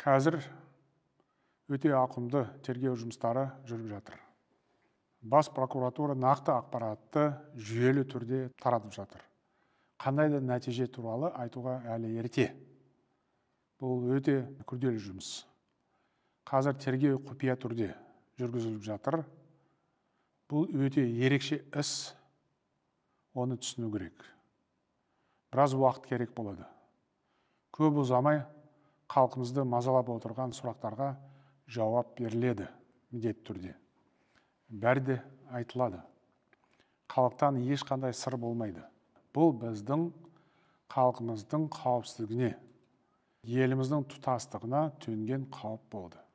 қазір өте ақымды тергеу жұмыстары жүріп жатыр бас прокуратура нақты ақпаратты жүйелі түрде таратып жатыр қандай да нәтиже туралы айтуға әлі ерте бұл өте күрделі жұмыс қазір тергеу құпия түрде жүргізіліп жатыр бұл өте ерекше іс оны түсіну керек біраз уақыт керек болады көп ұзамай халқымызды мазалап отырған сұрақтарға жауап беріледі міндетті түрде бәрі де айтылады халықтан ешқандай сыр болмайды бұл біздің халқымыздың қауіпсіздігіне еліміздің тұтастығына төнген қауіп болды